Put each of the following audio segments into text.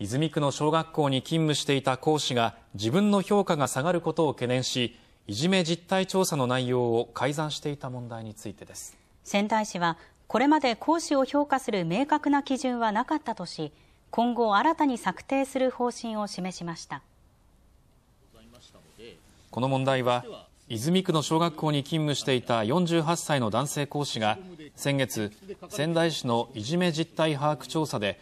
泉区の小学校に勤務していた講師が自分の評価が下がることを懸念し、いじめ実態調査の内容を改ざんしていた問題についてです。仙台市は、これまで講師を評価する明確な基準はなかったとし、今後新たに策定する方針を示しました。この問題は、泉区の小学校に勤務していた48歳の男性講師が、先月、仙台市のいじめ実態把握調査で、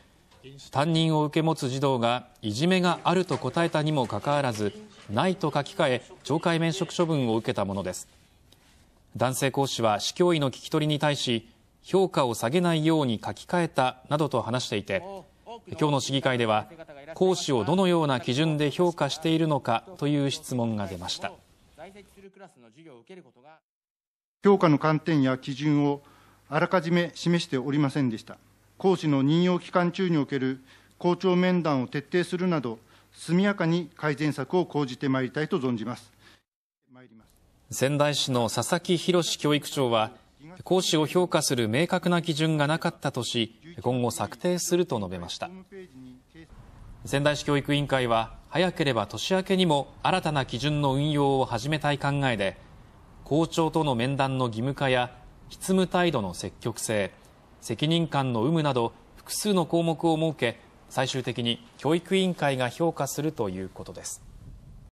担任を受け持つ児童がいじめがあると答えたにもかかわらずないと書き換え懲戒免職処分を受けたものです男性講師は市教委の聞き取りに対し評価を下げないように書き換えたなどと話していて今日の市議会では講師をどのような基準で評価しているのかという質問が出ました評価の観点や基準をあらかじめ示しておりませんでした講師の任用期間中における校長面談を徹底するなど、速やかに改善策を講じてまいりたいと存じます。仙台市の佐々木宏教育長は、講師を評価する明確な基準がなかったとし、今後策定すると述べました。仙台市教育委員会は、早ければ年明けにも新たな基準の運用を始めたい考えで、校長との面談の義務化や、執務態度の積極性、責任感の有無など複数の項目を設け最終的に教育委員会が評価するということです。